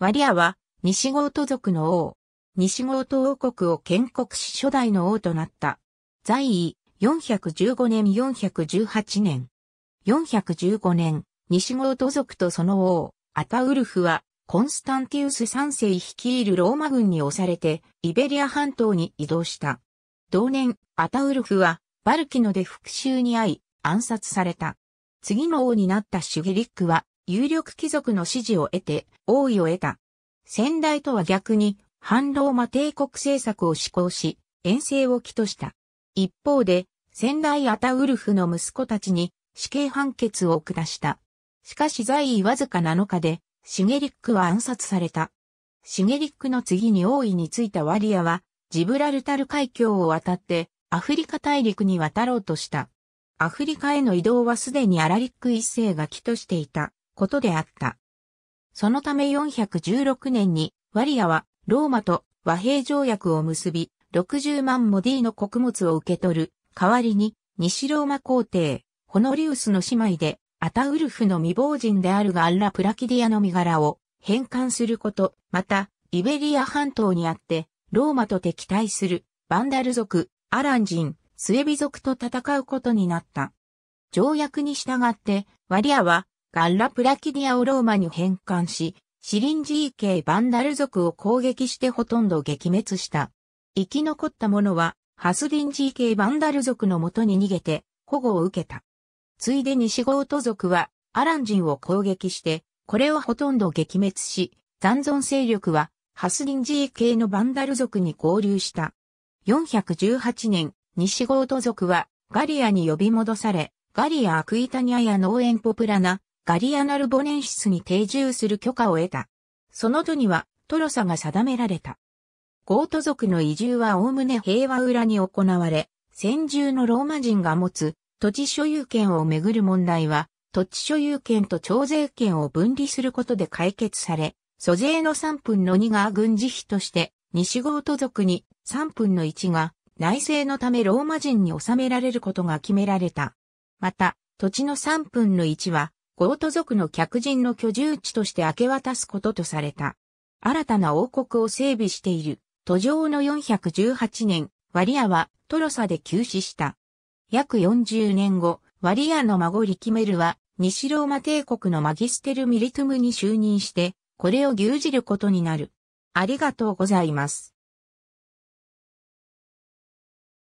ワリアは、西ゴート族の王。西ゴート王国を建国し初代の王となった。在位415年418年。415年、西ゴート族とその王、アタウルフは、コンスタンティウス3世率いるローマ軍に押されて、イベリア半島に移動した。同年、アタウルフは、バルキノで復讐に遭い、暗殺された。次の王になったシュゲリックは、有力貴族の支持を得て、王位を得た。先代とは逆に、反ローマ帝国政策を施行し、遠征を起とした。一方で、先代アタウルフの息子たちに死刑判決を下した。しかし在位わずか7日で、シゲリックは暗殺された。シゲリックの次に王位についたワリアは、ジブラルタル海峡を渡って、アフリカ大陸に渡ろうとした。アフリカへの移動はすでにアラリック一世が起としていた。ことであった。そのため416年にワリアはローマと和平条約を結び、60万モディの穀物を受け取る代わりに西ローマ皇帝、ホノリウスの姉妹でアタウルフの未亡人であるガンッラ・プラキディアの身柄を返還すること、また、イベリア半島にあって、ローマと敵対する、バンダル族、アラン人、スエビ族と戦うことになった。条約に従って、ワリアは、ガッラプラキディアをローマに返還し、シリンジー系バンダル族を攻撃してほとんど撃滅した。生き残った者は、ハスリンジー系バンダル族のもとに逃げて、保護を受けた。ついでにシゴート族は、アラン人を攻撃して、これをほとんど撃滅し、残存勢力は、ハスリンジー系のバンダル族に合流した。418年、西ゴート族は、ガリアに呼び戻され、ガリア・アクイタニアや農園ポプラナ、ガリアナルボネンシスに定住する許可を得た。その度には、トロサが定められた。ゴート族の移住は概ね平和裏に行われ、先住のローマ人が持つ土地所有権をめぐる問題は、土地所有権と徴税権を分離することで解決され、租税の3分の2が軍事費として、西ゴート族に3分の1が内政のためローマ人に納められることが決められた。また、土地の3分の1はゴート族の客人の居住地として明け渡すこととされた。新たな王国を整備している、途上の418年、ワリアはトロサで急死した。約40年後、ワリアの孫リキメルは、西ローマ帝国のマギステルミリトゥムに就任して、これを牛耳ることになる。ありがとうございます。